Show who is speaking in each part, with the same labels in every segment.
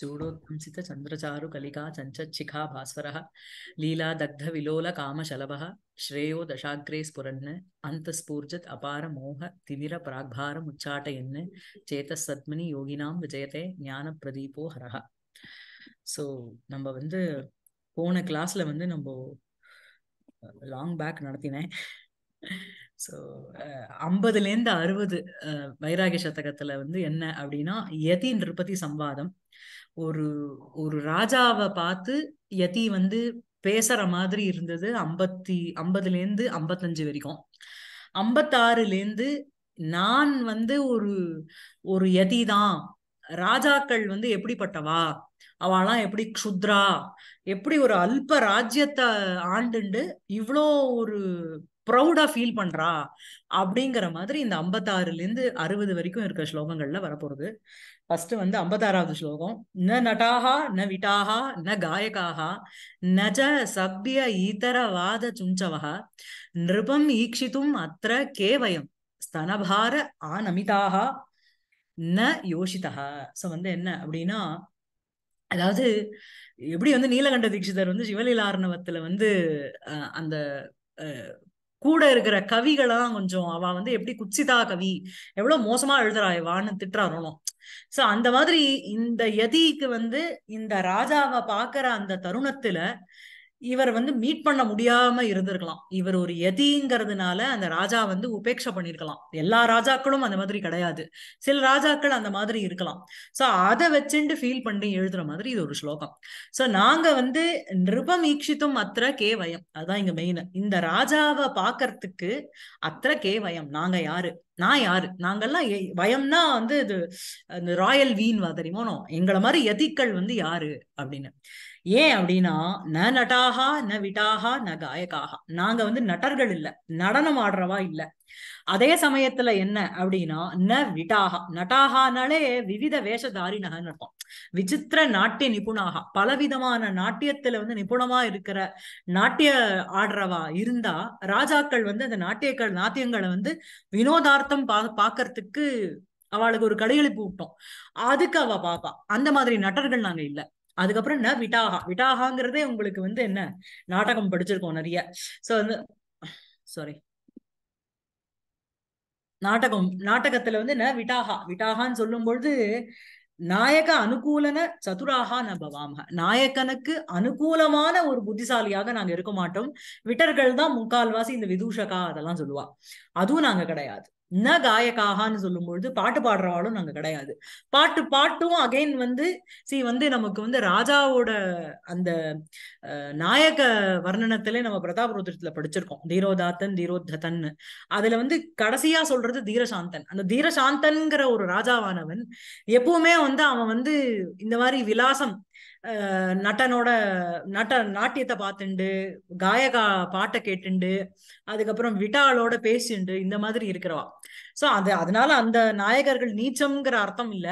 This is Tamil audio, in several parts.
Speaker 1: चूडोत्तंसितचन्द्रचारुकलिका चञ्चच्छिखा भास्वरः लीलादग्धविलोलकामशलभः श्रेयो दशाग्रे स्फुरन् अन्तःस्फूर्जत् अपारमोहतिमिरप्राग्भारमुच्चाटयन् சேதசத்மனி யோகினாம் விஜயத்தை ஞான பிரதீபோ ஹரஹ ஸோ நம்ம வந்து போன கிளாஸ்ல வந்து நம்ம லாங் பேக் நடத்தினேன் ஸோ ஐம்பதுலேருந்து அறுபது வைராகி சதகத்துல வந்து என்ன அப்படின்னா யதி நிருபதி சம்பாதம் ஒரு ஒரு ராஜாவை பார்த்து யதி வந்து பேசுற மாதிரி இருந்தது ஐம்பத்தி ஐம்பதுலேருந்து ஐம்பத்தஞ்சு வரைக்கும் ஐம்பத்தாறுலேருந்து நான் வந்து ஒரு ஒரு யதி தான் ராஜாக்கள் வந்து எப்படிப்பட்டவா அவெல்லாம் எப்படி க்ஷுத்ரா எப்படி ஒரு அல்ப ராஜ்யத்தை ஆண்டுண்டு இவ்வளோ ஒரு ப்ரௌடா ஃபீல் பண்றா அப்படிங்கிற மாதிரி இந்த ஐம்பத்தாறுல இருந்து அறுபது வரைக்கும் இருக்க ஸ்லோகங்கள்ல வரப்போறது ஃபர்ஸ்ட் வந்து ஐம்பத்தாறாவது ஸ்லோகம் ந நட்டாகா ந விட்டாகா ந காயகாகா நஜ சப்ய ஈதர வாத சுஞ்சவகா நிருபம் ஈக்ஷித்தும் அத்த கேவயம் ஸ்தனபார ஆனமிதாகா ந யோசிதா ஸோ வந்து என்ன அப்படின்னா அதாவது எப்படி வந்து நீலகண்ட தீட்சிதர் வந்து சிவலீலாரணவத்துல வந்து அந்த கூட இருக்கிற கவிகளாம் கொஞ்சம் அவ வந்து எப்படி குச்சிதா கவி எவ்வளவு மோசமா எழுதுறா இவான்னு திட்டுறாரோனும் சோ அந்த மாதிரி இந்த யதிக்கு வந்து இந்த ராஜாவை பாக்குற அந்த தருணத்துல இவரை வந்து மீட் பண்ண முடியாம இருந்திருக்கலாம் இவர் ஒரு எதிங்கிறதுனால அந்த ராஜா வந்து உபேட்சை பண்ணிருக்கலாம் எல்லா ராஜாக்களும் அந்த மாதிரி கிடையாது சில ராஜாக்கள் அந்த மாதிரி இருக்கலாம் சோ அதை வச்சுட்டு ஃபீல் பண்ணி எழுதுற மாதிரி இது ஒரு ஸ்லோகம் சோ நாங்க வந்து நிருபமீட்சித்தும் அத்திர கேவயம் அதான் இங்க மெயின் இந்த ராஜாவை பாக்குறதுக்கு அத்திர கேவயம் நாங்க யாரு நான் யாரு நாங்கெல்லாம் பயம்னா வந்து இது ராயல் வீண் வாதரிமோனோ எங்களை மாதிரி எதிக்கள் வந்து யாரு அப்படின்னு ஏன் அப்படின்னா ந நட்டாகா ந விட்டாகா ந காயக்காகா நாங்க வந்து நட்டர்கள் இல்ல நடனம் ஆடுறவா இல்ல அதே சமயத்துல என்ன அப்படின்னா ந விட்டாகா நட்டாகானாலே விவித நகர் நடப்போம் விசித்திர நாட்டிய நிபுணாகா பலவிதமான நாட்டியத்துல வந்து நிபுணமா இருக்கிற நாட்டிய ஆடுறவா இருந்தா ராஜாக்கள் வந்து அந்த நாட்டியக்கள் நாட்டியங்களை வந்து வினோதார்த்தம் பா பாக்குறதுக்கு அவளுக்கு ஒரு கடையளிப்பு விட்டோம் அதுக்கு அவ பாப்பா அந்த மாதிரி நட்டர்கள் நாங்க இல்லை அதுக்கப்புறம் என்ன விட்டாகா விட்டாகாங்கிறதே உங்களுக்கு வந்து என்ன நாடகம் படிச்சிருக்கோம் நிறைய சோ வந்து சாரி நாடகம் நாடகத்துல வந்து என்ன விட்டாகா விட்டாகான்னு சொல்லும் பொழுது நாயக அனுகூலன சதுராகா நபவாம நாயக்கனுக்கு அனுகூலமான ஒரு புத்திசாலியாக நாங்க இருக்க மாட்டோம் விட்டர்கள் தான் முக்கால்வாசி இந்த விதூஷகா அதெல்லாம் சொல்லுவா அதுவும் நாங்க கிடையாது ந காயக்காகான்னு சொல்லும்பொழுது பாட்டு பாடுறவாளும் நாங்க கிடையாது பாட்டு பாட்டும் அகைன் வந்து சி வந்து நமக்கு வந்து ராஜாவோட அந்த நாயக வர்ணனத்திலே நம்ம பிரதாபருத்திரத்துல படிச்சிருக்கோம் தீரோதாத்தன் தீரோத்தன்னு அதுல வந்து கடைசியா சொல்றது தீரசாந்தன் அந்த தீரசாந்தன்ங்கிற ஒரு ராஜாவானவன் எப்பவுமே வந்து அவன் வந்து இந்த மாதிரி விலாசம் நட்டனோட நட்ட நாட்டியத்தை பார்த்துண்டு காயகா பாட்டை கேட்டுண்டு அதுக்கப்புறம் விட்டாளோட பேசிண்டு இந்த மாதிரி இருக்கிறவா சோ அது அதனால அந்த நாயகர்கள் நீச்சம்ங்கிற அர்த்தம் இல்ல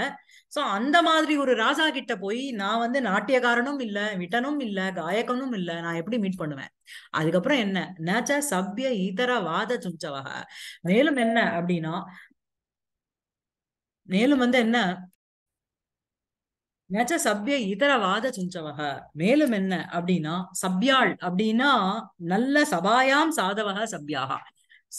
Speaker 1: சோ அந்த மாதிரி ஒரு ராஜா கிட்ட போய் நான் வந்து நாட்டியக்காரனும் இல்ல விட்டனும் இல்ல காயகனும் இல்ல நான் எப்படி மீட் பண்ணுவேன் அதுக்கப்புறம் என்ன நேச்ச சபிய இதர வாத சுஞ்சவக மேலும் என்ன அப்படின்னா மேலும் வந்து என்ன நேச்ச சபிய வாத சுஞ்சவக மேலும் என்ன அப்படின்னா சப்யாள் அப்படின்னா நல்ல சபாயாம் சாதவக சபியாகா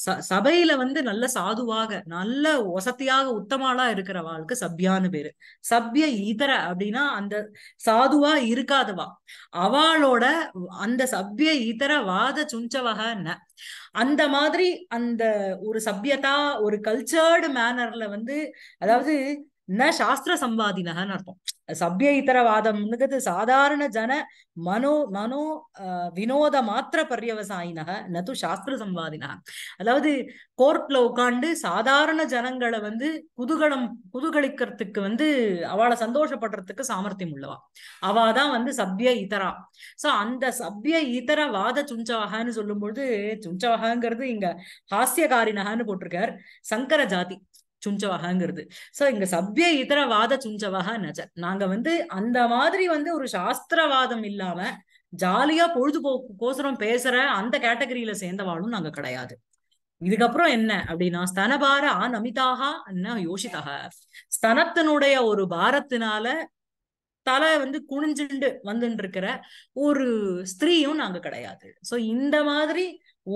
Speaker 1: ச சபையில வந்து நல்ல சாதுவாக நல்ல வசதியாக உத்தமாலா இருக்கிற வாழ்க்கு சப்யான்னு பேரு சப்ய இதர அப்படின்னா அந்த சாதுவா இருக்காதவா அவளோட அந்த சப்ய இதர வாத சுஞ்சவக அந்த மாதிரி அந்த ஒரு சபியதா ஒரு கல்ச்சர்டு மேனர்ல வந்து அதாவது ந சாஸ்திர சம்பாதினு அர்த்தம் சபிய இத்தரவாதம் சாதாரண ஜன மனோ மனோ வினோத மாத்திர பரியவசாயினக நது சாஸ்திர சம்பாதினா அதாவது கோர்ட்ல உட்காந்து சாதாரண ஜனங்களை வந்து குதூகலம் குதூகலிக்கிறதுக்கு வந்து அவளை சந்தோஷப்படுறதுக்கு சாமர்த்தியம் உள்ளவா அவாதான் வந்து சபிய இதரா சோ அந்த சபிய இதர வாத சுஞ்சவகன்னு சொல்லும்பொழுது சுஞ்சவகங்கிறது இங்க ஹாஸ்யகாரினகன்னு போட்டிருக்கார் சங்கர ஜாதி சுஞ்சவகாங்கிறது சோ இங்க சபிய இதரவாத சுஞ்சவகா நஜ நாங்க வந்து அந்த மாதிரி வந்து ஒரு சாஸ்திரவாதம் இல்லாம ஜாலியா பொழுதுபோக்கு கோசரம் பேசுற அந்த கேட்டகரியில சேர்ந்தவாளும் நாங்க கிடையாது இதுக்கப்புறம் என்ன அப்படின்னா ஸ்தனபார ஆநமிதாக அண்ணா யோசிதாக ஸ்தனத்தினுடைய ஒரு பாரத்தினால தலை வந்து குனிஞ்சுண்டு வந்துட்டு இருக்கிற ஒரு ஸ்திரீயும் நாங்க கிடையாது சோ இந்த மாதிரி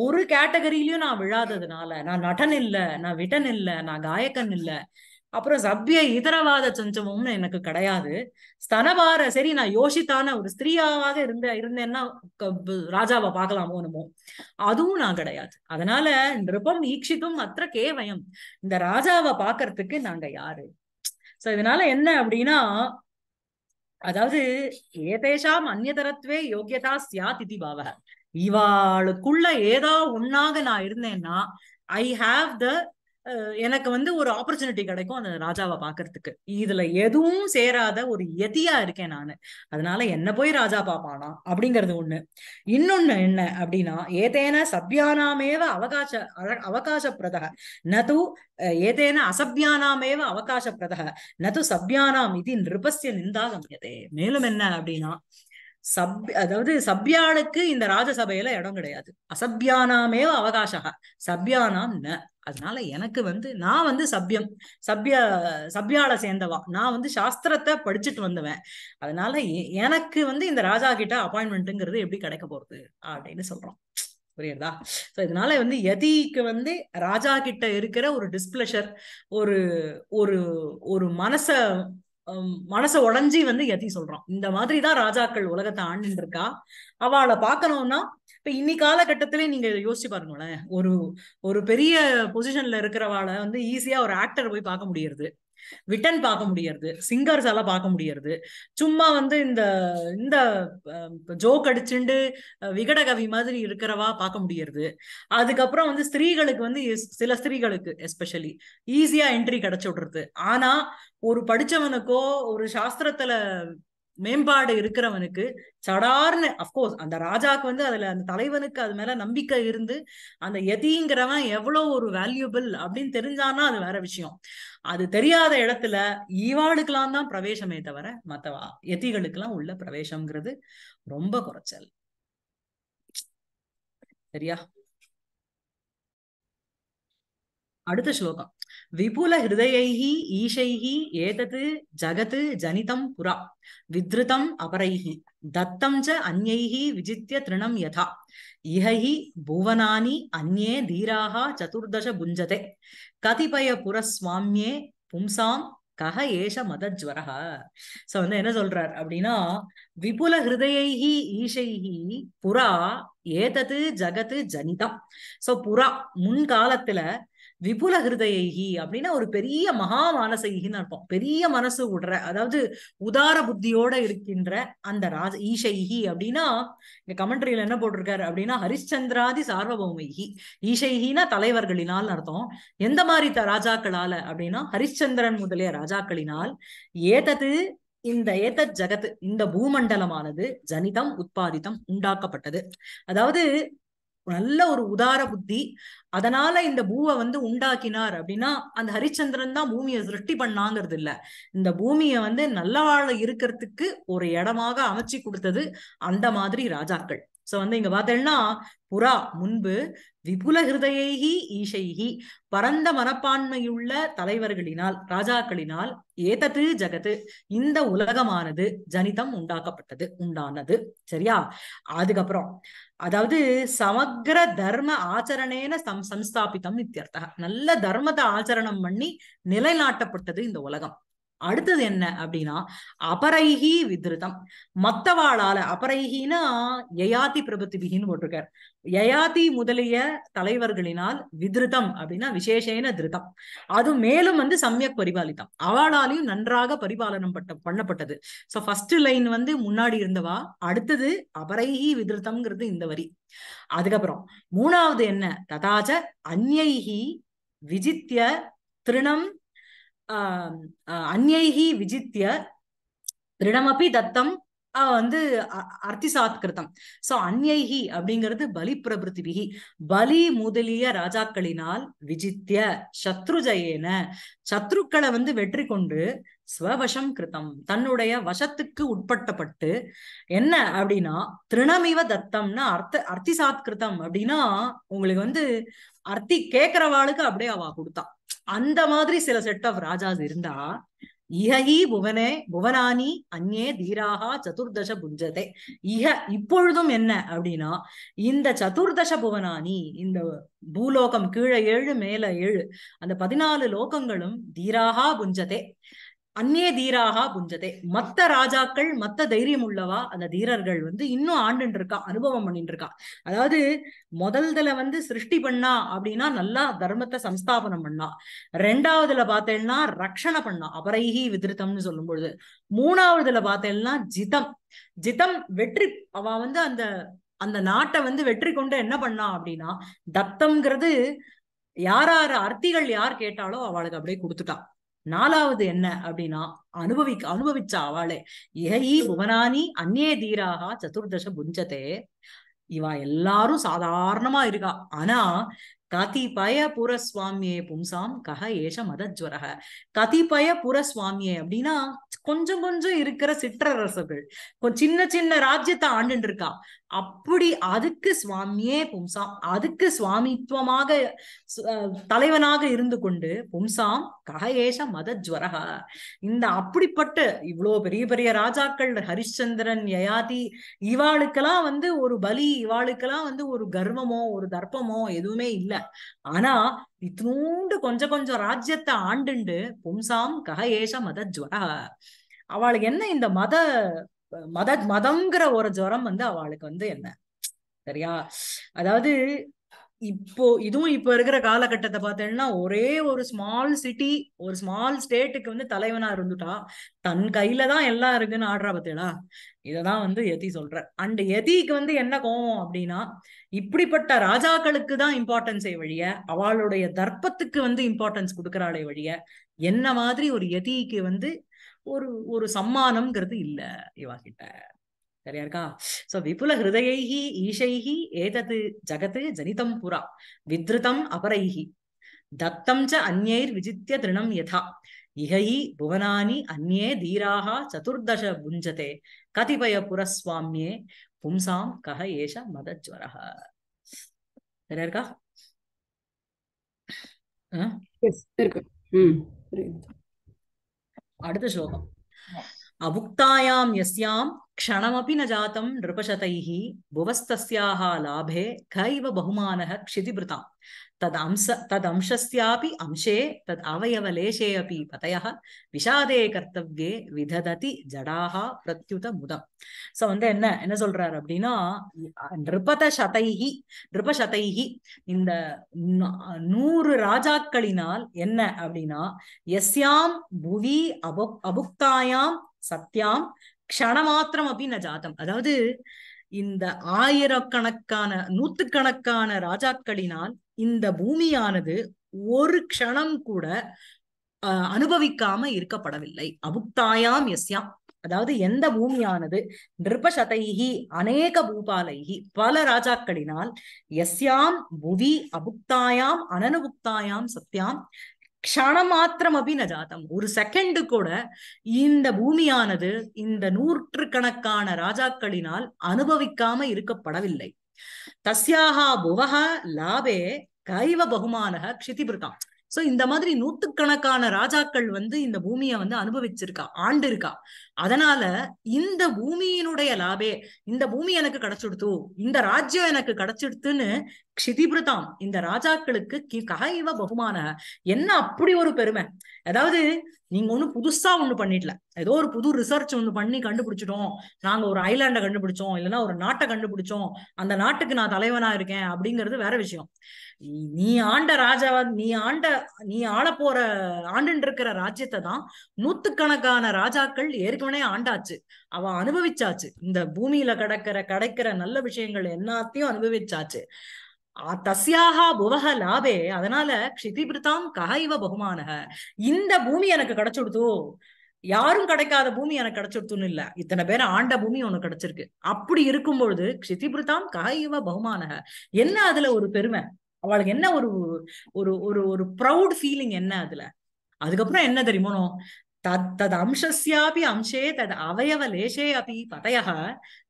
Speaker 1: ஒரு கேட்டகரியிலயும் நான் விழாததுனால நான் நடன் இல்ல நான் விடன் இல்ல நான் காயகன் இல்ல அப்புறம் சபிய இதரவாத சஞ்சமும்னு எனக்கு கிடையாது ஸ்தனபார சரி நான் யோசித்தான ஒரு ஸ்திரீயாவாக இருந்த இருந்தேன்னா ராஜாவை பார்க்கலாமோ அதுவும் நான் கிடையாது அதனால நிருபம் ஈக்ஷிதும் அத்த கேவயம் இந்த ராஜாவை பாக்குறதுக்கு நாங்க யாரு சோ இதனால என்ன அப்படின்னா அதாவது ஏதேஷாம் அந்நியதரத்வே யோகியதா சியாத் இது பாவக இவாளுக்குள்ள ஏதா ஒன்னாக நான் இருந்தேன்னா ஐ ஹாவ் த எனக்கு வந்து ஒரு ஆப்பர்ச்சுனிட்டி கிடைக்கும் அந்த ராஜாவை பாக்குறதுக்கு இதுல எதுவும் சேராத ஒரு எதியா இருக்கேன் நானு அதனால என்ன போய் ராஜா பாப்பானா அப்படிங்கறது ஒண்ணு இன்னொன்னு என்ன அப்படின்னா ஏதேன சபியானாமேவ அவகாச அவகாச பிரதக நது ஏதேன அசபியானாமேவ அவகாச பிரதக நது சபியானாம் இது நிருபஸ்ய நிந்தாகம் கமியதே மேலும் என்ன அப்படின்னா சப் அதாவது சப்யாளுக்கு இந்த ராஜசபையில இடம் கிடையாது அசபியானாமே அவகாசக சபியானாம் ந அதனால எனக்கு வந்து நான் வந்து சபியம் சபிய சபியால சேர்ந்தவா நான் வந்து சாஸ்திரத்தை படிச்சுட்டு வந்தவன் அதனால எனக்கு வந்து இந்த ராஜா கிட்ட அப்பாயின்மெண்ட்டுங்கிறது எப்படி கிடைக்க போறது அப்படின்னு சொல்றோம் புரியுதா ஸோ இதனால வந்து யதிக்கு வந்து ராஜா கிட்ட இருக்கிற ஒரு டிஸ்பிளஷர் ஒரு ஒரு ஒரு மனச மனசை உடஞ்சி வந்து யதி சொல்றான் இந்த மாதிரி தான் ராஜாக்கள் உலகத்தை ஆண்டுன்னு இருக்கா அவளை பார்க்கணும்னா இப்ப இன்னி காலகட்டத்திலே நீங்க யோசிச்சு பாருங்களேன் ஒரு ஒரு பெரிய பொசிஷன்ல இருக்கிறவாளை வந்து ஈஸியா ஒரு ஆக்டர் போய் பார்க்க முடியறது விட்டன் பார்க்க முடியறது சிங்கர்ஸ் எல்லாம் பார்க்க முடியறது சும்மா வந்து இந்த இந்த ஜோக் அடிச்சுண்டு விகடகவி மாதிரி இருக்கிறவா பார்க்க முடியறது அதுக்கப்புறம் வந்து ஸ்திரீகளுக்கு வந்து சில ஸ்திரீகளுக்கு எஸ்பெஷலி ஈஸியா என்ட்ரி கிடைச்சு விடுறது ஆனா ஒரு படிச்சவனுக்கோ ஒரு சாஸ்திரத்துல மேம்பாடு இருக்கிறவனுக்கு சடார்னு அஃப்கோர்ஸ் அந்த ராஜாக்கு வந்து அதுல அந்த தலைவனுக்கு அது மேல நம்பிக்கை இருந்து அந்த எதிங்கிறவன் எவ்வளவு ஒரு வேல்யூபிள் அப்படின்னு தெரிஞ்சான்னா அது வேற விஷயம் அது தெரியாத இடத்துல ஈவாளுக்கெல்லாம் தான் பிரவேசமே தவிர மத்தவா எதிகளுக்கெல்லாம் உள்ள பிரவேசம்ங்கிறது ரொம்ப குறைச்சல் சரியா அடுத்த ஸ்லோகம் விபுல ஹிருதயைஹி ஈஷைஹி ஏதத் ஜகத் ஜனிதம் புரா வித்ருதம் அபரைஹி தத்தம் ச அந்யைஹி விஜித்திய திருணம் யதா இஹஹி புவனானி அந்யே தீராக சதுர்தச புஞ்சதே கதிபய புரஸ்வாமியே பும்சாம் கஹ ஏஷ மதஜ்வரஹ சோ வந்து என்ன சொல்றார் அப்படின்னா விபுல ஹிருதயைஹி ஈஷைஹி புறா ஏதது ஜகத்து ஜனிதம் சோ புறா முன்காலத்துல விபுல ஹிருதயகி அப்படின்னா ஒரு பெரிய மகா மானசகின்னு அர்த்தம் பெரிய மனசு விடுற அதாவது உதார புத்தியோட இருக்கின்ற அந்த ராஜ ஈசைகி அப்படின்னா இந்த கமெண்ட்ரியில என்ன போட்டிருக்காரு அப்படின்னா ஹரிச்சந்திராதி சார்வபௌமைகி ஈசைகினா தலைவர்களினால் அர்த்தம் எந்த மாதிரி ராஜாக்களால அப்படின்னா ஹரிச்சந்திரன் முதலிய ராஜாக்களினால் ஏதது இந்த ஏத்த ஜகத்து இந்த பூமண்டலமானது ஜனிதம் உற்பாதித்தம் உண்டாக்கப்பட்டது அதாவது நல்ல ஒரு உதார புத்தி அதனால இந்த பூவை வந்து உண்டாக்கினார் அப்படின்னா அந்த ஹரிச்சந்திரன் தான் பூமியை சிருஷ்டி பண்ணாங்கிறது இல்ல இந்த பூமியை வந்து நல்லவாழ இருக்கிறதுக்கு ஒரு இடமாக அமைச்சு கொடுத்தது அந்த மாதிரி ராஜாக்கள் சோ வந்து இங்க பார்த்தேன்னா புறா முன்பு விபுல ஹிருதயி ஈஷைகி பரந்த மனப்பான்மையுள்ள தலைவர்களினால் ராஜாக்களினால் ஏதத்து ஜகத்து இந்த உலகமானது ஜனிதம் உண்டாக்கப்பட்டது உண்டானது சரியா அதுக்கப்புறம் அதாவது சமக்ர தர்ம ஆச்சரணேன சம் சம்ஸ்தாபித்தம் இத்தியர்த்தக நல்ல தர்மத்தை ஆச்சரணம் பண்ணி நிலைநாட்டப்பட்டது இந்த உலகம் அடுத்தது என்ன அப்படின்னா அபரைஹி வித்ருதம் மத்தவாளால அபரைஹினா யயாதி பிகின்னு போட்டிருக்கார் யயாதி முதலிய தலைவர்களினால் வித்ருதம் அப்படின்னா விசேஷேன திருதம் அது மேலும் வந்து சமயக் பரிபாலித்தம் அவளாலையும் நன்றாக பரிபாலனம் பட்ட பண்ணப்பட்டது சோ ஃபர்ஸ்ட் லைன் வந்து முன்னாடி இருந்தவா அடுத்தது அபரைஹி வித்ருதம்ங்கிறது இந்த வரி அதுக்கப்புறம் மூணாவது என்ன ததாச்ச அந்யைஹி விஜித்ய திருணம் அந்யைகி விஜித்திய திருடமபி தத்தம் வந்து அர்த்தி சாத்கிருத்தம் சோ அந்யைகி அப்படிங்கிறது பலி பிரபிருத்திபிகி பலி முதலிய ராஜாக்களினால் விஜித்திய சத்ருஜயேன சத்ருக்களை வந்து வெற்றி கொண்டு ஸ்வவசம் கிருத்தம் தன்னுடைய வசத்துக்கு உட்பட்டப்பட்டு என்ன அப்படின்னா திருணமிவ தத்தம்னா அர்த்த அர்த்தி சாத்கிருத்தம் அப்படின்னா உங்களுக்கு வந்து அர்த்தி கேக்குறவாளுக்கு அப்படியே அவ கொடுத்தா அந்த மாதிரி சில செட் ஆஃப் ராஜாஸ் இருந்தா இஹஹி புவனே புவனானி அந்நே தீராகா சதுர்தச புஞ்சதே இஹ இப்பொழுதும் என்ன அப்படின்னா இந்த சதுர்தச புவனானி இந்த பூலோகம் கீழே ஏழு மேல ஏழு அந்த பதினாலு லோகங்களும் தீராகா புஞ்சதே அந்நிய தீராக புஞ்சதே மத்த ராஜாக்கள் மத்த தைரியம் உள்ளவா அந்த தீரர்கள் வந்து இன்னும் ஆண்டுன்னு இருக்கா அனுபவம் பண்ணிட்டு இருக்கா அதாவது முதல்துல வந்து சிருஷ்டி பண்ணா அப்படின்னா நல்லா தர்மத்தை சம்ஸ்தாபனம் பண்ணா ரெண்டாவதுல பார்த்தேன்னா ரக்ஷண பண்ணா அபரைஹி விதிருத்தம்னு சொல்லும் பொழுது மூணாவதுல பார்த்தேன்னா ஜிதம் ஜிதம் வெற்றி அவ வந்து அந்த அந்த நாட்டை வந்து வெற்றி கொண்டு என்ன பண்ணா அப்படின்னா தத்தம்ங்கிறது யார் யார் அர்த்திகள் யார் கேட்டாலோ அவளுக்கு அப்படியே கொடுத்துட்டான் நாலாவது என்ன அப்படின்னா அனுபவி அனுபவிச்ச அவளே ஏஹி புவனானி அந்நே தீராகா சதுர்தச புஞ்சதே இவா எல்லாரும் சாதாரணமா இருக்கா ஆனா காத்திபாய புரஸ்வாமியே பும்சாம் கஹ ஏஷ மதஜ்வரக கதிபாய புரஸ்வாமியே அப்படின்னா கொஞ்சம் கொஞ்சம் இருக்கிற சிற்றரசர்கள் சின்ன சின்ன ராஜ்யத்தை ஆண்டுன்னு இருக்கா அப்படி அதுக்கு சுவாமியே பும்சாம் அதுக்கு சுவாமித்துவமாக தலைவனாக இருந்து கொண்டு பும்சாம் கஹ மத ஜுவரக இந்த அப்படிப்பட்ட இவ்வளோ பெரிய பெரிய ராஜாக்கள் ஹரிச்சந்திரன் யயாதி இவாளுக்கெல்லாம் வந்து ஒரு பலி இவாளுக்கெல்லாம் வந்து ஒரு கர்வமோ ஒரு தர்ப்பமோ எதுவுமே இல்ல ஆனா இத்தினூண்டு கொஞ்சம் கொஞ்சம் ராஜ்யத்தை ஆண்டுண்டு பும்சாம் கஹயேஷ ஏஷ மத ஜுவர அவளுக்கு என்ன இந்த மத மத மதங்கிற ஒரு ஜுவரம் வந்து அவளுக்கு வந்து என்ன சரியா அதாவது இப்போ இதுவும் இப்ப இருக்கிற காலகட்டத்தை பார்த்தேன்னா ஒரே ஒரு ஸ்மால் சிட்டி ஒரு ஸ்மால் ஸ்டேட்டுக்கு வந்து தலைவனா இருந்துட்டா தன் கையில தான் எல்லாம் இருக்குன்னு ஆடுறா பார்த்தேடா இததான் வந்து எதி சொல்ற அண்ட் எதிக்கு வந்து என்ன கோவம் அப்படின்னா இப்படிப்பட்ட ராஜாக்களுக்கு தான் இம்பார்ட்டன்ஸை வழிய அவளுடைய தர்ப்பத்துக்கு வந்து இம்பார்ட்டன்ஸ் கொடுக்கறாளே வழிய என்ன மாதிரி ஒரு எதிக்கு வந்து ஒரு ஒரு சம்மானம்ங்கிறது இல்லை இவா கிட்ட சரியா இருக்கா சோ விபுல ஹிருதயைஹி ஈஷைஹி ஏதது ஜகத்து ஜனிதம் புரா வித்ருதம் அபரைஹி தத்தம் ச அந்யைர் விஜித்திய திருணம் யதா இஹி புவனானி அந்நே தீராக சதுர்தச புஞ்சதே கதிபய புரஸ்வாமியே பும்சாம் கஹ ஏஷ மதஜ்வரஹ சரியா இருக்கா அடுத்த ஸ்லோகம் அபுக்தாயாம் எஸ்யாம் க்ஷணமபி ந ஜாத்தம் நிருபசதைः भुवस्तस्याः लाभे क इव बहुमानः क्षितिभृताम् तदंश तदंशस्यापि अंशे तद् अवयवलेशे अपि पतयः விஷாதே கர்த்தவ்யே விதததி ஜடாகா பிரத்யுத முதம் சோ வந்து என்ன என்ன சொல்றாரு அப்படின்னா நிருபத சதைகி நிருப இந்த நூறு ராஜாக்களினால் என்ன அப்படின்னா எஸ்யாம் புவி அபு அபுக்தாயாம் சத்யாம் அப்படி அப்படின்னு ஜாத்தம் அதாவது இந்த ஆயிரக்கணக்கான நூத்துக்கணக்கான ராஜாக்களினால் இந்த பூமியானது ஒரு க்ஷணம் கூட அனுபவிக்காம இருக்கப்படவில்லை அபுக்தாயாம் எஸ்யாம் அதாவது எந்த பூமியானது நிருபசதைகி அநேக பூபாலைகி பல ராஜாக்களினால் எஸ்யாம் புவி அபுக்தாயாம் அனனுபுக்தாயாம் சத்யாம் க்ஷணமாத்திரமபி ந ஒரு செகண்ட் கூட இந்த பூமியானது இந்த நூற்றுக்கணக்கான ராஜாக்களினால் அனுபவிக்காம இருக்கப்படவில்லை தஸ்யாகா புவக லாபே கைவ பகுமானக க்ஷிதிபிருக்கான் சோ இந்த மாதிரி நூத்துக்கணக்கான ராஜாக்கள் வந்து இந்த பூமியை வந்து அனுபவிச்சிருக்கா ஆண்டு இருக்கா அதனால இந்த பூமியினுடைய லாபே இந்த பூமி எனக்கு கிடைச்சிடுத்து இந்த ராஜ்யம் எனக்கு கிடைச்சிடுத்துன்னு கிதிபிரதாம் இந்த ராஜாக்களுக்கு ககைவ பகுமான என்ன அப்படி ஒரு பெருமை அதாவது நீங்க ஒண்ணு புதுசா ஒண்ணு பண்ணிடல ஏதோ ஒரு புது ரிசர்ச் ஒண்ணு பண்ணி கண்டுபிடிச்சிட்டோம் நாங்க ஒரு ஐலாண்டை கண்டுபிடிச்சோம் இல்லைன்னா ஒரு நாட்டை கண்டுபிடிச்சோம் அந்த நாட்டுக்கு நான் தலைவனா இருக்கேன் அப்படிங்கிறது வேற விஷயம் நீ ஆண்ட ராஜா நீ ஆண்ட நீ ஆள போற ஆண்டு இருக்கிற ராஜ்யத்தை தான் நூத்துக்கணக்கான ராஜாக்கள் ஏற்க துணை ஆண்டாச்சு அவ அனுபவிச்சாச்சு இந்த பூமியில கிடக்கிற கிடைக்கிற நல்ல விஷயங்கள் எல்லாத்தையும் அனுபவிச்சாச்சு தஸ்யாகா புவக லாபே அதனால க்ஷிதிபிருத்தாம் கஹ பகுமானக இந்த பூமி எனக்கு கிடைச்சுடுதோ யாரும் கிடைக்காத பூமி எனக்கு கிடைச்சிருத்துன்னு இல்ல இத்தனை பேர் ஆண்ட பூமி உனக்கு கிடைச்சிருக்கு அப்படி இருக்கும் பொழுது க்ஷிதிபிருத்தாம் கஹைவ பகுமானக என்ன அதுல ஒரு பெருமை அவளுக்கு என்ன ஒரு ஒரு ஒரு ஒரு ப்ரௌட் ஃபீலிங் என்ன அதுல அதுக்கப்புறம் என்ன தெரியுமோனோ தம்சியாபி அம்சே தத் அவயவலேஷே அப்படி பதய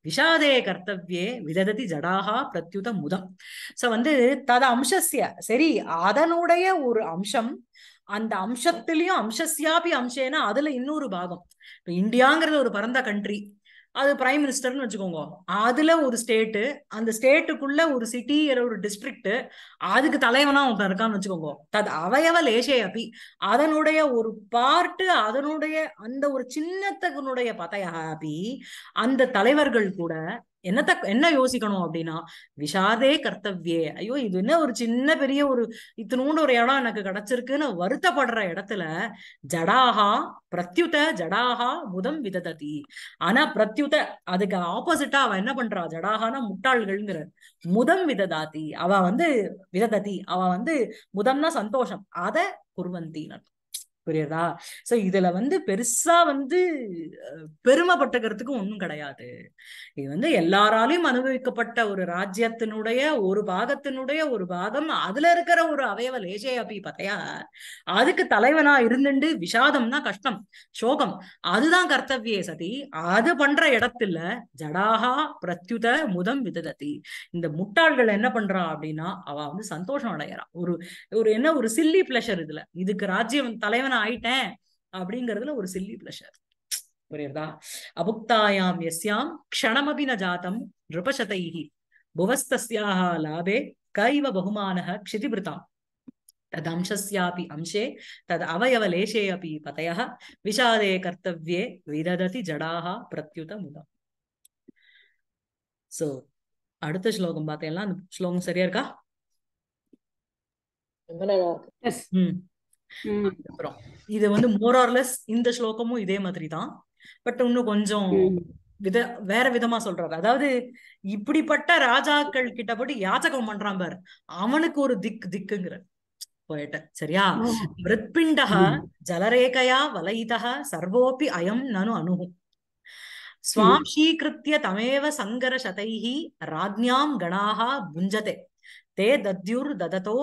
Speaker 1: விஷாதே கர்த்தவியே விதததி ஜடாகா பிரத்யுத முதம் சோ வந்து தத அம்சஸ்ய சரி அதனுடைய ஒரு அம்சம் அந்த அம்சத்திலையும் அம்சஸ்யாபி அம்சேனா அதுல இன்னொரு பாகம் இப்ப இந்தியாங்கிறது ஒரு பரந்த கண்ட்ரி அது பிரைம் மினிஸ்டர்னு வச்சுக்கோங்க அதுல ஒரு ஸ்டேட்டு அந்த ஸ்டேட்டுக்குள்ள ஒரு சிட்டி ஒரு டிஸ்ட்ரிக்ட் அதுக்கு தலைவனா ஒருத்தன் இருக்கான்னு வச்சுக்கோங்க தது அவையவ லேசேயப்பி அதனுடைய ஒரு பார்ட்டு அதனுடைய அந்த ஒரு சின்னத்தனுடைய பதையாப்பி அந்த தலைவர்கள் கூட என்னத்த என்ன யோசிக்கணும் அப்படின்னா விஷாதே கர்த்தவியே ஐயோ இது என்ன ஒரு சின்ன பெரிய ஒரு இத்தினூண்டு ஒரு இடம் எனக்கு கிடைச்சிருக்குன்னு வருத்தப்படுற இடத்துல ஜடாகா பிரத்யுத ஜடாகா முதம் விதததி ஆனா பிரத்யுத அதுக்கு ஆப்போசிட்டா அவ என்ன பண்றா ஜடாகானா முட்டாள்கள்ங்கிற முதம் விததாதி அவ வந்து விதததி அவ வந்து முதம்னா சந்தோஷம் அத குர்வந்தின்னு புரியுதா சோ இதுல வந்து பெருசா வந்து பெருமைப்பட்டுக்கிறதுக்கு ஒண்ணும் கிடையாது இது வந்து எல்லாராலையும் அனுபவிக்கப்பட்ட ஒரு ராஜ்யத்தினுடைய ஒரு பாகத்தினுடைய ஒரு பாகம் அதுல இருக்கிற ஒரு அவயவ லேஜே அப்படி பார்த்தையா அதுக்கு தலைவனா இருந்துட்டு விஷாதம்னா கஷ்டம் சோகம் அதுதான் கர்த்தவியே சதி அது பண்ற இடத்துல ஜடாகா பிரத்யுத முதம் விதததி இந்த முட்டாள்கள் என்ன பண்றா அப்படின்னா அவ வந்து சந்தோஷம் அடைகிறான் ஒரு ஒரு என்ன ஒரு சில்லி பிளஷர் இதுல இதுக்கு ராஜ்யம் தலைவனா ஆயிட்டேன் அப்படிங்கறதுல ஒரு சில்லி பிளஷர் புரியுறதா அபுக்தாயாம் எஸ்யாம் க்ஷணமபின ஜாதம் நிருபசதைஹி புவஸ்தஸ்யாக லாபே கைவ பகுமானக க்ஷிதிபிருதாம் ததம்சஸ்யாபி அம்சே தத் அவயவலேஷே அப்பி பதய விஷாதே கர்த்தவியே விரததி ஜடாக பிரத்யுத முதம் சோ அடுத்த ஸ்லோகம் பார்த்தேன் அந்த ஸ்லோகம் சரியா இருக்கா ம் அப்புறம் இது வந்து மோரார்லெஸ் இந்த ஸ்லோகமும் இதே மாதிரி தான் பட் இன்னும் கொஞ்சம் வித வேற விதமா சொல்றாரு அதாவது இப்படிப்பட்ட ராஜாக்கள் கிட்ட போட்டு யாச்சகம் பண்றான் பாரு அவனுக்கு ஒரு திக் திக்குங்கிற போயிட்ட சரியா மிருத்பிண்ட ஜலரேகையா வலயிதா சர்வோபி அயம் நனு அணுகும் சுவாம்சீகிருத்திய தமேவ சங்கர சதைஹி ராஜ்யாம் கணாக புஞ்சதே தே தத்யுர் தததோ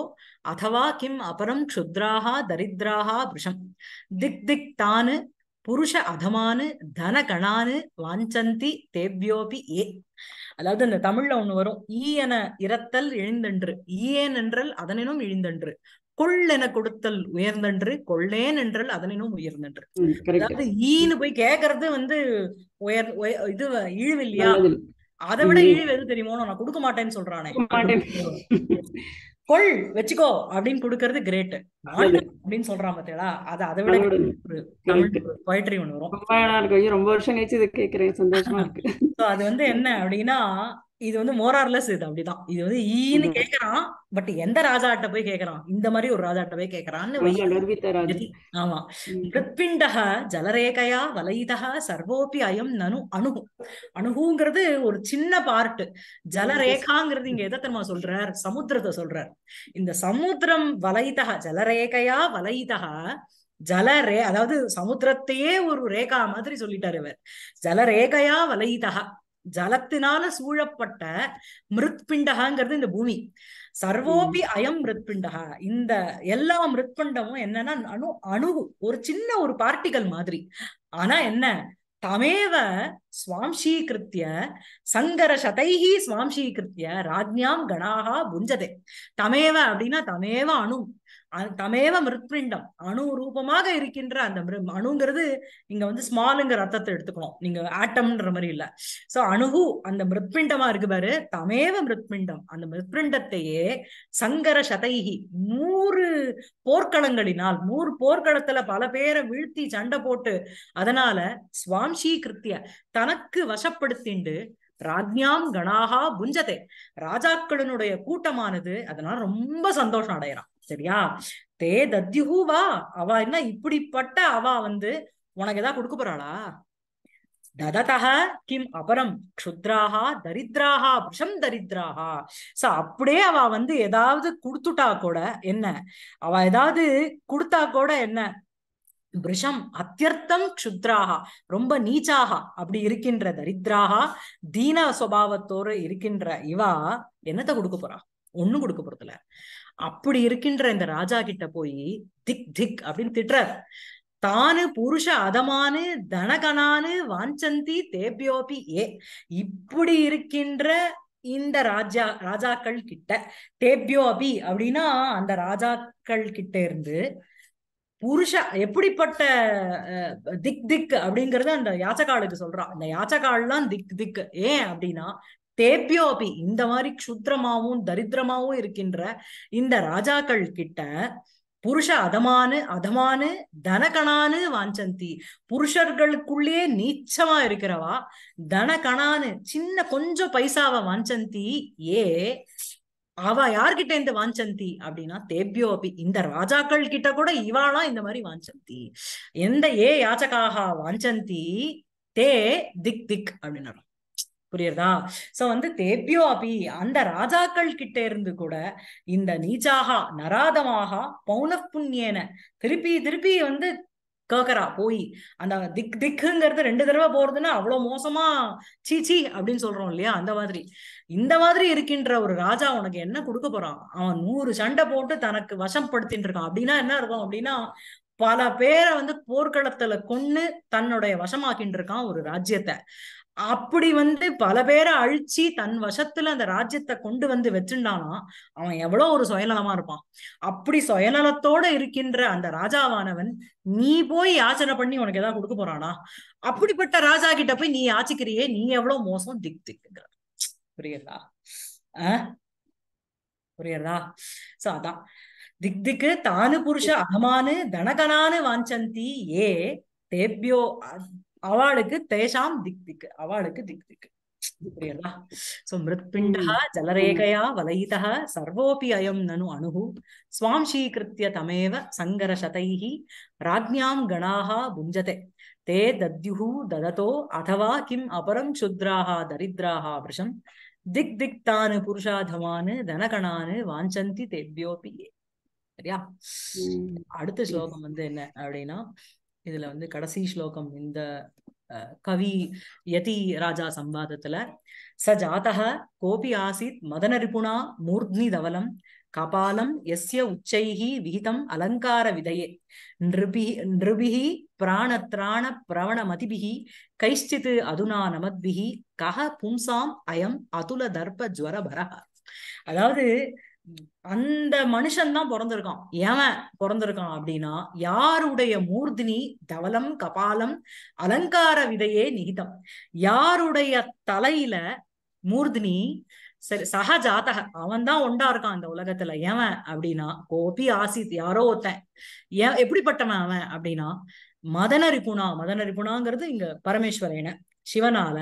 Speaker 1: அதவா கிம் அபரம் க்ஷுத்ராக தரித்ராக புருஷம் திக் திக் தானு புருஷ அதமானு தன கணானு வாஞ்சந்தி தேவ்யோபி ஏ அதாவது இந்த தமிழ்ல ஒண்ணு வரும் ஈ என இரத்தல் இழிந்தன்று ஈயன் என்றல் அதனினும் இழிந்தன்று கொள்ளென கொடுத்தல் உயர்ந்தன்று கொள்ளேன் என்றல் அதனினும் உயர்ந்தன்று அதாவது ஈன்னு போய் கேக்குறது வந்து உயர் இது இழிவில்லையா அதை விட இழிவு எது தெரியுமோ நான் கொடுக்க மாட்டேன்னு சொல்றானே கொள் வச்சுக்கோ அப்படின்னு கொடுக்கறது கிரேட் அப்படின்னு சொல்றான் பாத்தீங்களா அது அதை விட பொயட்ரி ஒண்ணு வரும் ரொம்ப வருஷம் கழிச்சு இதை கேக்குறேன் சந்தோஷமா இருக்கு அது வந்து என்ன அப்படின்னா இது வந்து மோரார்லெஸ் இது அப்படிதான் இது வந்து ஈன்னு கேக்குறான் பட் எந்த ராஜா கிட்ட போய் கேக்குறான் இந்த மாதிரி ஒரு ராஜாட்ட போய் கேக்குறான்னு ஆமா பிருத்பிண்டக ஜலரேகையா வலயிதக சர்வோபி அயம் நனு அணுகு அணுகுங்கிறது ஒரு சின்ன பார்ட் ஜலரேகாங்கிறது இங்க எதை தெரியுமா சொல்றார் சமுத்திரத்தை சொல்றார் இந்த சமுத்திரம் வலயிதக ஜலரேகையா வலயிதக ஜலரே அதாவது சமுத்திரத்தையே ஒரு ரேகா மாதிரி சொல்லிட்டாரு இவர் ஜலரேகையா வலயிதகா ஜலத்தினால சூழப்பட்ட மிருத்பிண்டகாங்கிறது இந்த பூமி சர்வோபி அயம் மிருத்பிண்டகா இந்த எல்லா மிருத்பிண்டமும் என்னன்னா அணு அணுகு ஒரு சின்ன ஒரு பார்ட்டிகல் மாதிரி ஆனா என்ன தமேவ சுவாம்சீகிருத்திய சங்கர சதைஹி சுவாம்சீகிருத்திய ராஜ்யாம் கணாகா புஞ்சதே தமேவ அப்படின்னா தமேவ அணு தமேவ மிருத்பிண்டம் அணு ரூபமாக இருக்கின்ற அந்த அணுங்கிறது நீங்க வந்து ஸ்மாலுங்கிற ரத்தத்தை எடுத்துக்கணும் நீங்க ஆட்டம்ன்ற மாதிரி இல்ல சோ அணுகு அந்த மிருத்பிண்டமா இருக்கு பாரு தமேவ மிருத்பிண்டம் அந்த மிருத்பிண்டத்தையே சங்கர சதைகி நூறு போர்க்களங்களினால் நூறு போர்க்களத்துல பல பேரை வீழ்த்தி சண்டை போட்டு அதனால சுவாம்சி கிருத்திய தனக்கு வசப்படுத்திண்டு ராஜ்யாம் கணாகா புஞ்சதே ராஜாக்களினுடைய கூட்டமானது அதனால ரொம்ப சந்தோஷம் அடையிறான் சரியா தே தத்யுகு வா அவ என்ன இப்படிப்பட்ட அவ வந்து உனக்கு ஏதாவது கொடுக்க போறாளா ததத்தக கிம் அபரம் க்ஷுத்ராகா தரித்ராகா புஷம் தரித்ராகா சோ அப்படியே அவ வந்து ஏதாவது கொடுத்துட்டா கூட என்ன அவ ஏதாவது கொடுத்தா கூட என்ன பிருஷம் அத்தியர்த்தம் க்ஷுத்ராகா ரொம்ப நீச்சாகா அப்படி இருக்கின்ற தரித்ராகா தீன சுவாவத்தோடு இருக்கின்ற இவா என்னத்தை கொடுக்க போறா ஒண்ணும் கொடுக்க போறதுல அப்படி இருக்கின்ற இந்த ராஜா கிட்ட போய் திக் திக் அப்படின்னு திட்டுறார் தானு புருஷ அதமானு தனகனானு வாஞ்சந்தி தேபியோபி ஏ இப்படி இருக்கின்ற இந்த ராஜா ராஜாக்கள் கிட்ட தேபியோபி அபி அப்படின்னா அந்த ராஜாக்கள் கிட்ட இருந்து புருஷ எப்படிப்பட்ட திக் திக் அப்படிங்கறத அந்த யாச்சகாலுக்கு சொல்றான் இந்த யாச்சகால்லாம் திக் திக் ஏன் அப்படின்னா தேப்பியோபி இந்த மாதிரி க்ஷுத்ரமாவும் தரித்திரமாவும் இருக்கின்ற இந்த ராஜாக்கள் கிட்ட புருஷ அதமானு அதமானு தனகணானு வாஞ்சந்தி புருஷர்களுக்குள்ளே நீச்சமா இருக்கிறவா தனகணானு சின்ன கொஞ்சம் பைசாவை வாஞ்சந்தி ஏ அவ யார்கிட்ட இந்த வாஞ்சந்தி அப்படின்னா தேபியோபி இந்த ராஜாக்கள் கிட்ட கூட இவாளா இந்த மாதிரி வாஞ்சந்தி எந்த ஏ யாச்சகாக வாஞ்சந்தி தே திக் திக் அப்படின்னு புரியுறதா சோ வந்து தேப்பியோ அபி அந்த ராஜாக்கள் கிட்ட இருந்து கூட இந்த நீச்சாகா நராதமாக பௌன புண்ணியன திருப்பி திருப்பி வந்து கேக்குறா போய் அந்த திக் திக்குங்கிறது ரெண்டு தடவை போறதுன்னா அவ்வளவு மோசமா சீச்சி அப்படின்னு சொல்றோம் இல்லையா அந்த மாதிரி இந்த மாதிரி இருக்கின்ற ஒரு ராஜா உனக்கு என்ன கொடுக்க போறான் அவன் நூறு சண்டை போட்டு தனக்கு வசம் படுத்தின்னு இருக்கான் அப்படின்னா என்ன இருக்கும் அப்படின்னா பல பேரை வந்து போர்க்களத்துல கொண்டு தன்னுடைய வசமாக்கின்னு இருக்கான் ஒரு ராஜ்யத்தை அப்படி வந்து பல பேரை அழிச்சு தன் வசத்துல அந்த ராஜ்யத்தை கொண்டு வந்து வச்சிருந்தானா அவன் எவ்வளவு ஒரு சுயநலமா இருப்பான் அப்படி சுயநலத்தோட இருக்கின்ற அந்த ராஜாவானவன் நீ போய் யாச்சனை பண்ணி உனக்கு ஏதாவது கொடுக்க போறானா அப்படிப்பட்ட ராஜா கிட்ட போய் நீ யாச்சிக்கிறியே நீ எவ்வளவு மோசம் திக் திக்குங்கிற புரியுறதா புரியுறதா சோ அதான் திக் திக்கு தானு புருஷ அகமானு தனகனானு வாஞ்சந்தி ஏ தேபியோ அவளுக்கு தேஷாம் திக் திக் அவளுக்கு திக் திக் புரியலா சோ மிருத்பிண்டா ஜலரேகையா வலயிதா சர்வோபி அயம் நனு அணுகு ஸ்வாம்சீகிருத்திய தமேவ சங்கரசதைஹி ராஜ்ஞாம் கணாக புஞ்சதே தே தத்யுஹு தததோ அதவா கிம் அபரம் சுத்ராக தரித்ராக விஷம் திக் திக் தானு புருஷாதமானு தனகணானு வாஞ்சந்தி தேவ்யோபியே சரியா அடுத்த ஸ்லோகம் வந்து என்ன அப்படின்னா இதுல வந்து கடைசி ஸ்லோகம் இந்த கவி யதி ராஜா சம்பாதத்துல ச ஜாத்தக கோபி ஆசித் மதன ரிபுணா மூர்த்னி தவலம் கபாலம் எஸ்ய உச்சைகி விகிதம் அலங்கார விதையே நிருபி நிருபிகி பிராணத்ராண பிரவண மதிபிகி கைஷ்டித் அதுனா நமத்பிகி கஹ பும்சாம் அயம் அதுல தர்ப ஜுவர பரஹ அதாவது அந்த மனுஷன் தான் பிறந்திருக்கான் ஏன் பிறந்திருக்கான் அப்படின்னா யாருடைய மூர்தினி தவலம் கபாலம் அலங்கார விதையே நிகிதம் யாருடைய தலையில மூர்தினி சரி சகஜாதக அவன் தான் ஒண்டா இருக்கான் இந்த உலகத்துல ஏவன் அப்படின்னா கோபி ஆசித் யாரோ ஒருத்தன் ஏன் எப்படிப்பட்டவன் அவன் அப்படின்னா மதன ரிபுணா இங்க பரமேஸ்வரேன சிவனால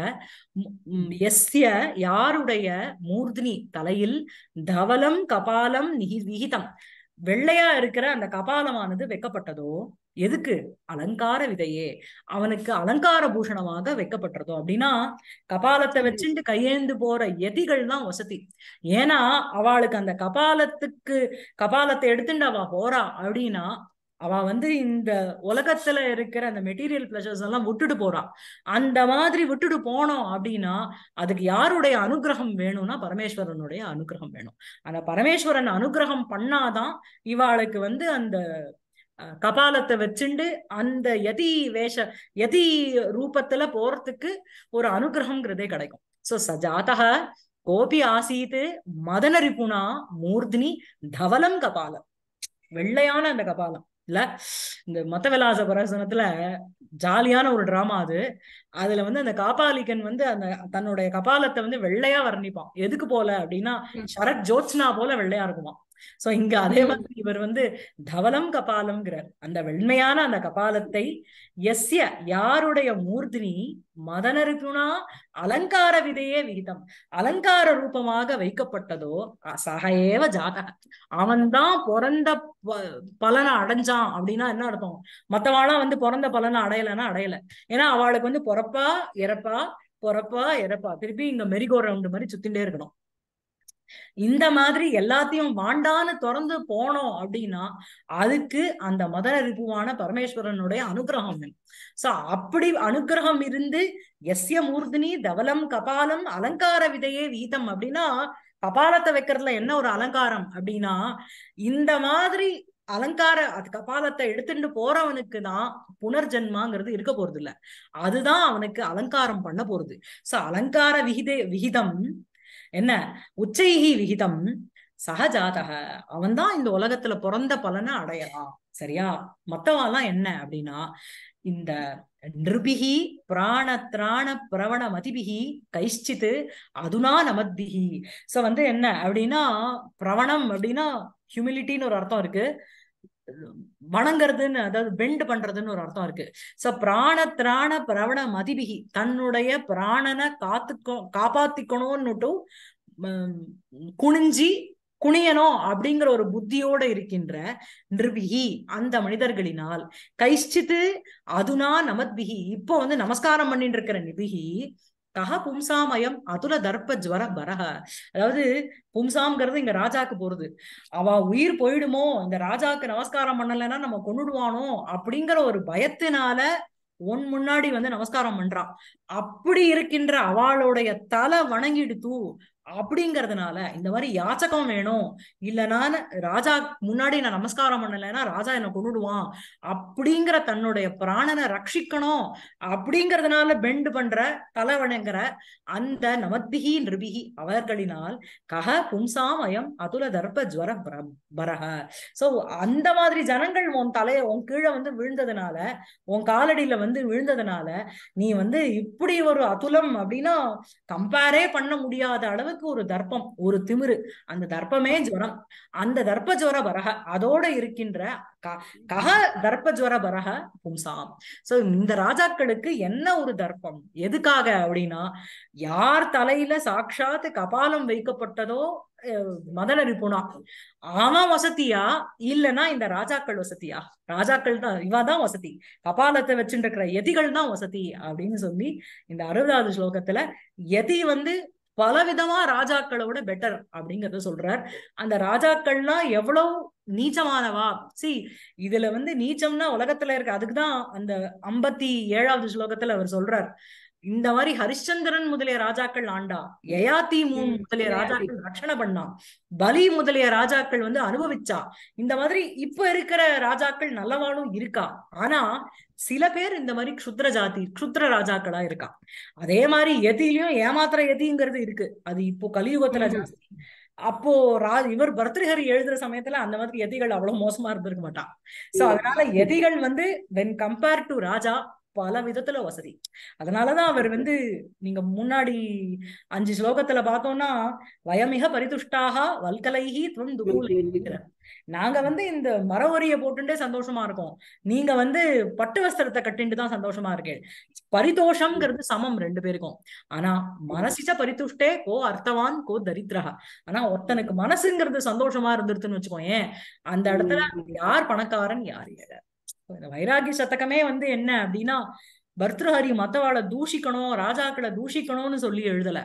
Speaker 1: எஸ்ய யாருடைய மூர்தினி தலையில் தவலம் கபாலம் விகிதம் வெள்ளையா இருக்கிற அந்த கபாலமானது வைக்கப்பட்டதோ எதுக்கு அலங்கார விதையே அவனுக்கு அலங்கார பூஷணமாக வைக்கப்பட்டுறதோ அப்படின்னா கபாலத்தை வச்சுட்டு கையேந்து போற எதிகள் தான் வசதி ஏன்னா அவளுக்கு அந்த கபாலத்துக்கு கபாலத்தை எடுத்துட்டு அவ போறா அப்படின்னா அவன் வந்து இந்த உலகத்துல இருக்கிற அந்த மெட்டீரியல் பிளஷர்ஸ் எல்லாம் விட்டுட்டு போறான் அந்த மாதிரி விட்டுட்டு போனோம் அப்படின்னா அதுக்கு யாருடைய அனுகிரகம் வேணும்னா பரமேஸ்வரனுடைய அனுகிரகம் வேணும் அந்த பரமேஸ்வரன் அனுகிரகம் பண்ணாதான் இவாளுக்கு வந்து அந்த கபாலத்தை வச்சுண்டு அந்த யதி வேஷ யதி ரூபத்துல போறதுக்கு ஒரு அனுகிரகம்ங்கிறதே கிடைக்கும் சோ சஜாதக கோபி ஆசீத்து மதனரிபுணா மூர்தினி தவலம் கபாலம் வெள்ளையான அந்த கபாலம் இல்ல இந்த மத்தவிலாச பிரசனத்துல ஜாலியான ஒரு டிராமா அது அதுல வந்து அந்த காபாலிகன் வந்து அந்த தன்னுடைய கபாலத்தை வந்து வெள்ளையா வர்ணிப்பான் எதுக்கு போல அப்படின்னா சரத் ஜோத்னா போல வெள்ளையா இருக்குமா சோ இங்க அதே மாதிரி இவர் வந்து தவலம் கபாலம்ங்கிறார் அந்த வெண்மையான அந்த கபாலத்தை எஸ்ய யாருடைய மூர்தினி மதனருக்குனா அலங்கார விதையே விகிதம் அலங்கார ரூபமாக வைக்கப்பட்டதோ சகையேவ ஜாதக அவன்தான் பிறந்த பலனை அடைஞ்சான் அப்படின்னா என்ன அர்த்தம் மத்தவாளா வந்து பிறந்த பலனை அடையலைன்னா அடையல ஏன்னா அவளுக்கு வந்து பொறப்பா இறப்பா பொறப்பா இறப்பா திருப்பி இங்க மெரிகோ ரவுண்ட் மாதிரி சுத்திண்டே இருக்கணும் இந்த மாதிரி எல்லாத்தையும் வாண்டான்னு திறந்து போனோம் அப்படின்னா அதுக்கு அந்த மதர ரிபுவான பரமேஸ்வரனுடைய அனுகிரகம் சோ அப்படி அனுகிரகம் இருந்து எஸ்ய மூர்தினி தவலம் கபாலம் அலங்கார விதையே வீதம் அப்படின்னா கபாலத்தை வைக்கிறதுல என்ன ஒரு அலங்காரம் அப்படின்னா இந்த மாதிரி அலங்கார அது கபாலத்தை எடுத்துட்டு போறவனுக்கு தான் புனர்ஜென்மாங்கிறது இருக்க போறது இல்ல அதுதான் அவனுக்கு அலங்காரம் பண்ண போறது சோ அலங்கார விகித விகிதம் என்ன உச்சைகி விகிதம் சகஜாதக அவன்தான் இந்த உலகத்துல பிறந்த பலனை அடையலாம் சரியா மத்தவாலாம் என்ன அப்படின்னா இந்த நிருபிகி பிராண திராண பிரவண மதிபிகி கைஷ்டித்து அதுனா நமத்திகி சோ வந்து என்ன அப்படின்னா பிரவணம் அப்படின்னா ஹியூமிலிட்டின்னு ஒரு அர்த்தம் இருக்கு வணங்குறதுன்னு அதாவது பெண்ட் பண்றதுன்னு ஒரு அர்த்தம் இருக்கு சோ பிராண திராண பிரவண மதிபிகி தன்னுடைய பிராணனை காத்துக்கோ காப்பாத்திக்கணும்னுட்டு குனிஞ்சி குனியனோ அப்படிங்கிற ஒரு புத்தியோட இருக்கின்ற நிர்பிகி அந்த மனிதர்களினால் கைஷ்டித்து அதுனா நமத்பிகி இப்போ வந்து நமஸ்காரம் பண்ணிட்டு இருக்கிற நிபிகி கஹ பும்சாமயம் அதுல தர்ப்ப ஜுவர பரக அதாவது பும்சாம்ங்கிறது இங்க ராஜாக்கு போறது அவ உயிர் போயிடுமோ இந்த ராஜாக்கு நமஸ்காரம் பண்ணலைன்னா நம்ம கொண்டுடுவானோ அப்படிங்கிற ஒரு பயத்தினால உன் முன்னாடி வந்து நமஸ்காரம் பண்றான் அப்படி இருக்கின்ற அவளுடைய தலை வணங்கிடுத்து அப்படிங்கறதுனால இந்த மாதிரி யாச்சகம் வேணும் இல்லைன்னா ராஜா முன்னாடி நான் நமஸ்காரம் பண்ணலைன்னா ராஜா என்னை கொண்டுடுவான் அப்படிங்கிற தன்னுடைய பிராணனை ரட்சிக்கணும் அப்படிங்கறதுனால பெண்டு பண்ற தலை வணங்குற அந்த நமத்திகி நிருபிகி அவர்களினால் பும்சாம் அயம் அதுல தர்ப்ப ஜுவர பரக சோ அந்த மாதிரி ஜனங்கள் உன் தலைய உன் கீழே வந்து விழுந்ததுனால உன் காலடியில வந்து விழுந்ததுனால நீ வந்து இப்படி ஒரு அதுலம் அப்படின்னா கம்பேரே பண்ண முடியாத அளவு நமக்கு ஒரு தர்ப்பம் ஒரு திமிரு அந்த தர்ப்பமே ஜுவரம் அந்த தர்ப்ப ஜுவர வரக அதோட இருக்கின்ற கக தர்ப்ப ஜுவர வரக பும்சாம் சோ இந்த ராஜாக்களுக்கு என்ன ஒரு தர்ப்பம் எதுக்காக அப்படின்னா யார் தலையில சாட்சாத்து கபாலம் வைக்கப்பட்டதோ மதன நிபுணா அவன் வசதியா இல்லைன்னா இந்த ராஜாக்கள் வசதியா ராஜாக்கள் தான் இவா தான் வசதி கபாலத்தை வச்சுட்டு இருக்கிற எதிகள் தான் வசதி அப்படின்னு சொல்லி இந்த அறுபதாவது ஸ்லோகத்துல எதி வந்து பலவிதமா ராஜாக்களோட பெட்டர் அப்படிங்கறத சொல்றார் அந்த ராஜாக்கள்லாம் எவ்வளவு நீச்சமானவா சி இதுல வந்து நீச்சம்னா உலகத்துல இருக்கு அதுக்குதான் அந்த ஐம்பத்தி ஏழாவது ஸ்லோகத்துல அவர் சொல்றார் இந்த மாதிரி ஹரிச்சந்திரன் முதலிய ராஜாக்கள் ஆண்டா யயாத்தி மூன் முதலிய ராஜாக்கள் ரட்சண பண்ணா பலி முதலிய ராஜாக்கள் வந்து அனுபவிச்சா இந்த மாதிரி இப்ப இருக்கிற ராஜாக்கள் நல்லவானும் இருக்கா ஆனா சில பேர் இந்த மாதிரி க்ஷுத்ர ஜாதி க்ஷுத்ர ராஜாக்களா இருக்கா அதே மாதிரி எதிலையும் ஏமாத்திர எதிங்கிறது இருக்கு அது இப்போ கலியுகத்துல ஜாஸ்தி அப்போ ரா இவர் பர்திருஹரி எழுதுற சமயத்துல அந்த மாதிரி எதிகள் அவ்வளவு மோசமா இருந்திருக்க மாட்டான் சோ அதனால எதிகள் வந்து வென் கம்பேர் டு ராஜா பல விதத்துல வசதி அதனாலதான் அவர் வந்து நீங்க முன்னாடி அஞ்சு ஸ்லோகத்துல பார்த்தோம்னா வயமிக பரிதுஷ்டாக வல்கலைகி நாங்க வந்து இந்த மர ஒரிய போட்டுட்டே சந்தோஷமா இருக்கோம் நீங்க வந்து பட்டு வஸ்திரத்தை கட்டிட்டு தான் சந்தோஷமா இருக்கேன் பரிதோஷம்ங்கிறது சமம் ரெண்டு பேருக்கும் ஆனா மனசிச்ச பரிதுஷ்டே கோ அர்த்தவான் கோ தரித்ரஹா ஆனா ஒருத்தனுக்கு மனசுங்கிறது சந்தோஷமா இருந்துருதுன்னு வச்சுக்கோ ஏன் அந்த இடத்துல யார் பணக்காரன் யார் ஏழை வைராகி சதகமே வந்து என்ன அப்படின்னா பர்திருஹரி மத்தவாளை தூஷிக்கணும் ராஜாக்களை தூஷிக்கணும்னு சொல்லி எழுதல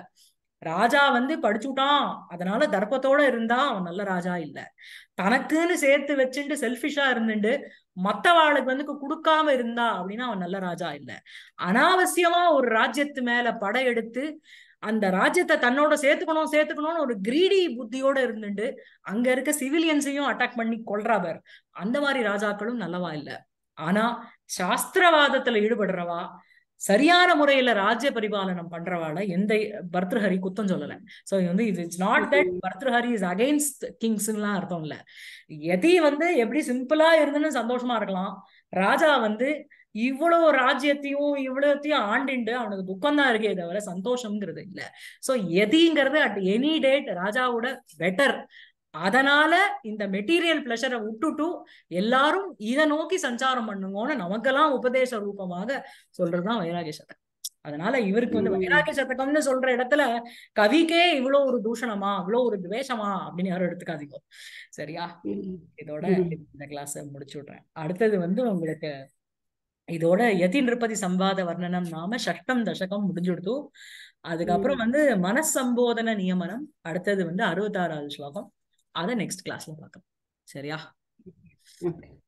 Speaker 1: ராஜா வந்து படிச்சுட்டான் அதனால தர்ப்பத்தோட இருந்தா அவன் நல்ல ராஜா இல்ல தனக்குன்னு சேர்த்து வச்சுட்டு செல்ஃபிஷா இருந்துட்டு மத்தவாளுக்கு வந்து கொடுக்காம இருந்தா அப்படின்னா அவன் நல்ல ராஜா இல்ல அனாவசியமா ஒரு ராஜ்யத்து மேல படையெடுத்து அந்த ராஜ்யத்தை தன்னோட சேர்த்துக்கணும் சேர்த்துக்கணும்னு ஒரு கிரீடி புத்தியோட இருந்துட்டு அங்க இருக்க சிவிலியன்ஸையும் அட்டாக் பண்ணி கொள்றாபர் அந்த மாதிரி ராஜாக்களும் நல்லவா இல்லை ஆனா சாஸ்திரவாதத்துல ஈடுபடுறவா சரியான முறையில ராஜ்ய பரிபாலனம் பண்றவாள எந்த பர்திருஹரி குத்தம் சொல்லல சோ இது வந்து இது it's not that Bhartrihari is against எல்லாம் அர்த்தம் இல்ல எதி வந்து எப்படி சிம்பிளா இருந்துன்னு சந்தோஷமா இருக்கலாம் ராஜா வந்து இவ்வளவு ராஜ்யத்தையும் இவ்வளோத்தையும் ஆண்டிண்டு அவனுக்கு துக்கம்தான் தான் இருக்கே தவிர சந்தோஷம்ங்கிறது இல்ல சோ எதிங்கிறது அட் எனி டேட் ராஜாவோட பெட்டர் அதனால இந்த மெட்டீரியல் பிளஷரை விட்டுட்டு எல்லாரும் இதை நோக்கி சஞ்சாரம் பண்ணுங்கன்னு நமக்கெல்லாம் உபதேச ரூபமாக சொல்றதுதான் வைராகிய சதகம் அதனால இவருக்கு வந்து வைராகிய சதகம்னு சொல்ற இடத்துல கவிக்கே இவ்வளவு ஒரு தூஷணமா இவ்வளவு ஒரு துவேஷமா அப்படின்னு யாரும் எடுத்துக்காதீங்க சரியா இதோட இந்த கிளாஸ் முடிச்சு விடுறேன் அடுத்தது வந்து உங்களுக்கு இதோட யதி நிருப்பதி சம்பாத வர்ணனம் நாம சட்டம் தசகம் முடிஞ்சுடுத்து அதுக்கப்புறம் வந்து மனசம்போதன நியமனம் அடுத்தது வந்து அறுபத்தாறாவது ஸ்லோகம் அதை நெக்ஸ்ட் கிளாஸ்ல பார்க்கலாம் சரியா